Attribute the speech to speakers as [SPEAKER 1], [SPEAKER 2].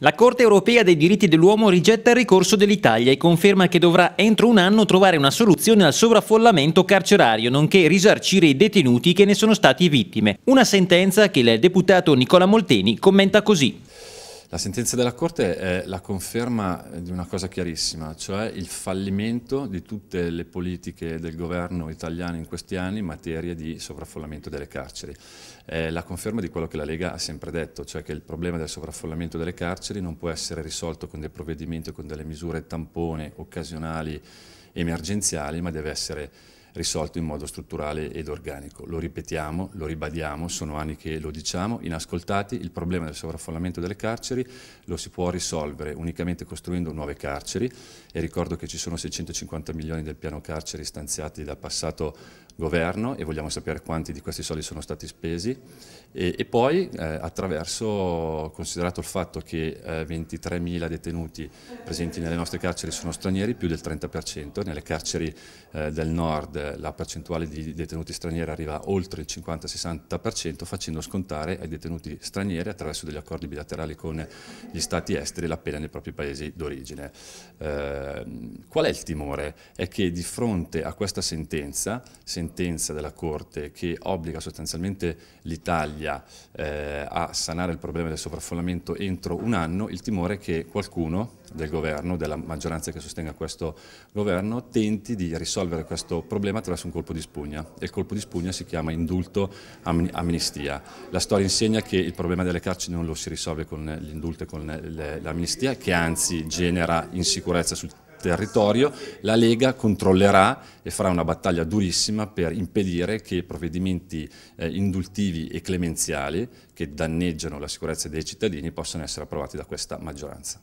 [SPEAKER 1] La Corte europea dei diritti dell'uomo rigetta il ricorso dell'Italia e conferma che dovrà entro un anno trovare una soluzione al sovraffollamento carcerario, nonché risarcire i detenuti che ne sono stati vittime. Una sentenza che il deputato Nicola Molteni commenta così.
[SPEAKER 2] La sentenza della Corte è la conferma di una cosa chiarissima, cioè il fallimento di tutte le politiche del governo italiano in questi anni in materia di sovraffollamento delle carceri. È la conferma di quello che la Lega ha sempre detto, cioè che il problema del sovraffollamento delle carceri non può essere risolto con dei provvedimenti o con delle misure tampone, occasionali, emergenziali, ma deve essere risolto in modo strutturale ed organico. Lo ripetiamo, lo ribadiamo, sono anni che lo diciamo, inascoltati, il problema del sovraffollamento delle carceri lo si può risolvere unicamente costruendo nuove carceri e ricordo che ci sono 650 milioni del piano carceri stanziati dal passato governo e vogliamo sapere quanti di questi soldi sono stati spesi e, e poi eh, attraverso, considerato il fatto che eh, 23.000 detenuti presenti nelle nostre carceri sono stranieri, più del 30%, nelle carceri eh, del nord eh, la percentuale di detenuti stranieri arriva oltre il 50-60% facendo scontare ai detenuti stranieri attraverso degli accordi bilaterali con gli stati esteri la pena nei propri paesi d'origine. Eh, qual è il timore? È che di fronte a questa sentenza, sentenza della Corte che obbliga sostanzialmente l'Italia eh, a sanare il problema del sovraffollamento entro un anno, il timore è che qualcuno, del governo, della maggioranza che sostenga questo governo, tenti di risolvere questo problema attraverso un colpo di spugna e il colpo di spugna si chiama indulto amnistia. La storia insegna che il problema delle carceri non lo si risolve con l'indulto e con l'amnistia, che anzi genera insicurezza sul territorio, la Lega controllerà e farà una battaglia durissima per impedire che provvedimenti eh, indultivi e clemenziali che danneggiano la sicurezza dei cittadini possano essere approvati da questa maggioranza.